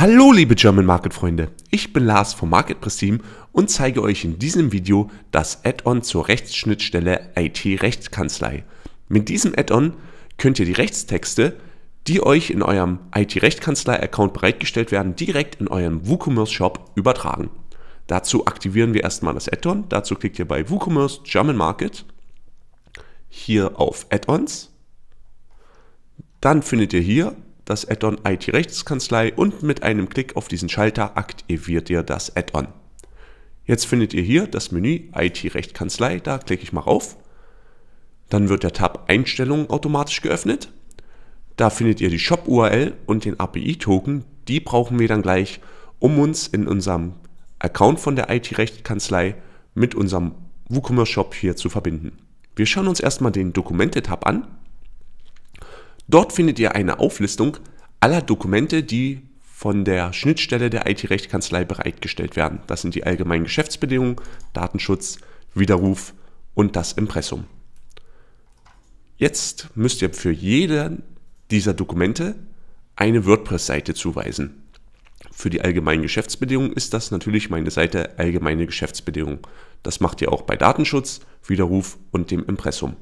Hallo liebe German Market Freunde, ich bin Lars vom Market Press Team und zeige euch in diesem Video das Add-on zur Rechtsschnittstelle IT Rechtskanzlei. Mit diesem Add-on könnt ihr die Rechtstexte, die euch in eurem IT Rechtskanzlei Account bereitgestellt werden, direkt in euren WooCommerce Shop übertragen. Dazu aktivieren wir erstmal das Add-on. Dazu klickt ihr bei WooCommerce German Market hier auf Add-ons. Dann findet ihr hier das Add-on IT Rechtskanzlei und mit einem Klick auf diesen Schalter aktiviert ihr das Add-on. Jetzt findet ihr hier das Menü IT Rechtskanzlei, da klicke ich mal rauf. Dann wird der Tab Einstellungen automatisch geöffnet. Da findet ihr die Shop-URL und den API-Token, die brauchen wir dann gleich, um uns in unserem Account von der IT-Rechtskanzlei mit unserem WooCommerce Shop hier zu verbinden. Wir schauen uns erstmal den Dokumente-Tab an. Dort findet ihr eine Auflistung aller Dokumente, die von der Schnittstelle der IT-Rechtkanzlei bereitgestellt werden. Das sind die allgemeinen Geschäftsbedingungen, Datenschutz, Widerruf und das Impressum. Jetzt müsst ihr für jede dieser Dokumente eine WordPress-Seite zuweisen. Für die allgemeinen Geschäftsbedingungen ist das natürlich meine Seite Allgemeine Geschäftsbedingungen. Das macht ihr auch bei Datenschutz, Widerruf und dem Impressum.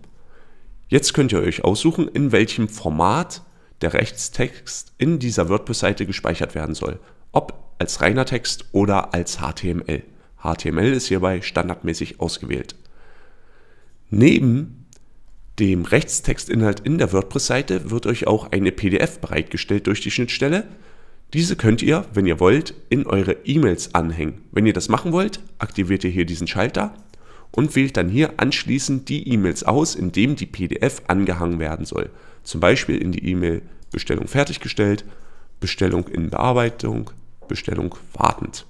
Jetzt könnt ihr euch aussuchen, in welchem Format der Rechtstext in dieser WordPress-Seite gespeichert werden soll. Ob als reiner Text oder als HTML. HTML ist hierbei standardmäßig ausgewählt. Neben dem Rechtstextinhalt in der WordPress-Seite wird euch auch eine PDF bereitgestellt durch die Schnittstelle. Diese könnt ihr, wenn ihr wollt, in eure E-Mails anhängen. Wenn ihr das machen wollt, aktiviert ihr hier diesen Schalter und wählt dann hier anschließend die E-Mails aus, in dem die PDF angehangen werden soll. Zum Beispiel in die E-Mail Bestellung fertiggestellt, Bestellung in Bearbeitung, Bestellung wartend.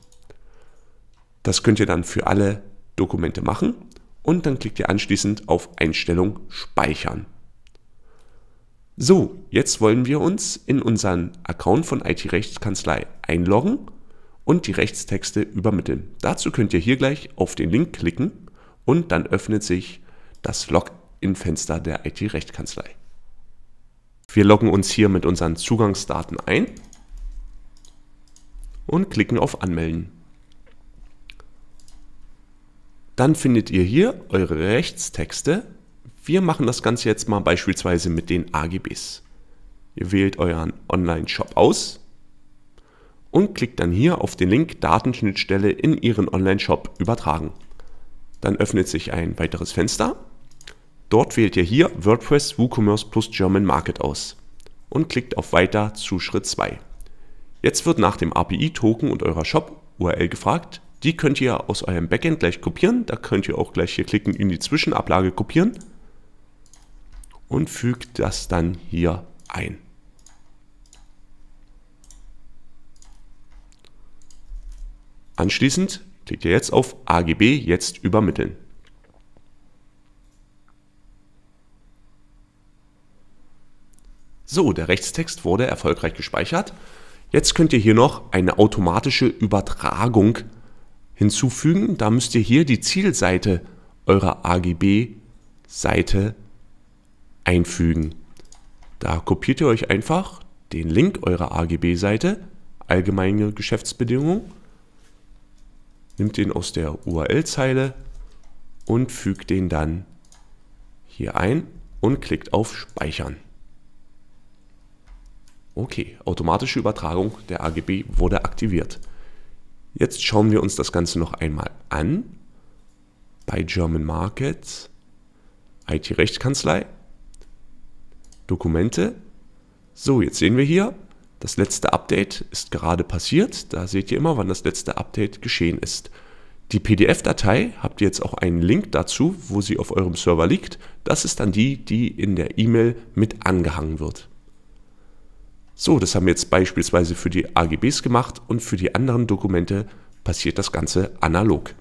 Das könnt ihr dann für alle Dokumente machen und dann klickt ihr anschließend auf Einstellung Speichern. So, jetzt wollen wir uns in unseren Account von IT-Rechtskanzlei einloggen und die Rechtstexte übermitteln. Dazu könnt ihr hier gleich auf den Link klicken und dann öffnet sich das Login-Fenster der it rechtkanzlei Wir loggen uns hier mit unseren Zugangsdaten ein und klicken auf Anmelden. Dann findet ihr hier eure Rechtstexte. Wir machen das Ganze jetzt mal beispielsweise mit den AGBs. Ihr wählt euren Online-Shop aus und klickt dann hier auf den Link Datenschnittstelle in Ihren Online-Shop übertragen. Dann öffnet sich ein weiteres Fenster. Dort wählt ihr hier WordPress WooCommerce plus German Market aus und klickt auf Weiter zu Schritt 2. Jetzt wird nach dem API-Token und eurer Shop-URL gefragt. Die könnt ihr aus eurem Backend gleich kopieren. Da könnt ihr auch gleich hier klicken in die Zwischenablage kopieren und fügt das dann hier ein. Anschließend Klickt ihr jetzt auf AGB jetzt übermitteln. So, der Rechtstext wurde erfolgreich gespeichert. Jetzt könnt ihr hier noch eine automatische Übertragung hinzufügen. Da müsst ihr hier die Zielseite eurer AGB-Seite einfügen. Da kopiert ihr euch einfach den Link eurer AGB-Seite, allgemeine Geschäftsbedingungen, nimmt den aus der URL-Zeile und fügt den dann hier ein und klickt auf Speichern. Okay, automatische Übertragung der AGB wurde aktiviert. Jetzt schauen wir uns das Ganze noch einmal an. Bei German Markets, IT-Rechtskanzlei, Dokumente. So, jetzt sehen wir hier, das letzte Update ist gerade passiert. Da seht ihr immer, wann das letzte Update geschehen ist. Die PDF-Datei habt ihr jetzt auch einen Link dazu, wo sie auf eurem Server liegt. Das ist dann die, die in der E-Mail mit angehangen wird. So, das haben wir jetzt beispielsweise für die AGBs gemacht und für die anderen Dokumente passiert das Ganze analog.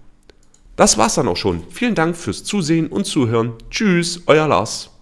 Das war's dann auch schon. Vielen Dank fürs Zusehen und Zuhören. Tschüss, euer Lars.